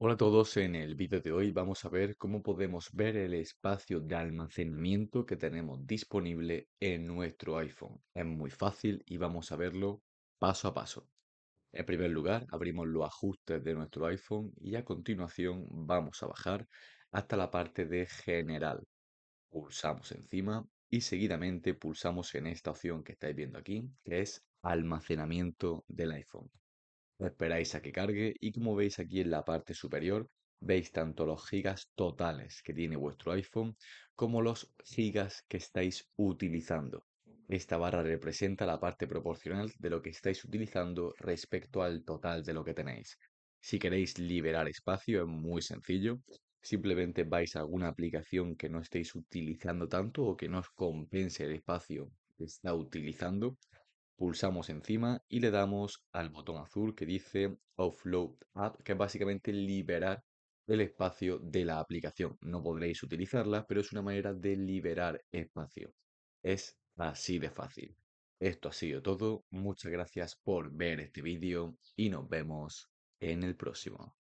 Hola a todos, en el vídeo de hoy vamos a ver cómo podemos ver el espacio de almacenamiento que tenemos disponible en nuestro iPhone. Es muy fácil y vamos a verlo paso a paso. En primer lugar, abrimos los ajustes de nuestro iPhone y a continuación vamos a bajar hasta la parte de general. Pulsamos encima y seguidamente pulsamos en esta opción que estáis viendo aquí, que es almacenamiento del iPhone esperáis a que cargue y como veis aquí en la parte superior veis tanto los gigas totales que tiene vuestro iPhone como los gigas que estáis utilizando. Esta barra representa la parte proporcional de lo que estáis utilizando respecto al total de lo que tenéis. Si queréis liberar espacio es muy sencillo. Simplemente vais a alguna aplicación que no estéis utilizando tanto o que no os compense el espacio que está utilizando pulsamos encima y le damos al botón azul que dice Offload App, que es básicamente liberar el espacio de la aplicación. No podréis utilizarla, pero es una manera de liberar espacio. Es así de fácil. Esto ha sido todo, muchas gracias por ver este vídeo y nos vemos en el próximo.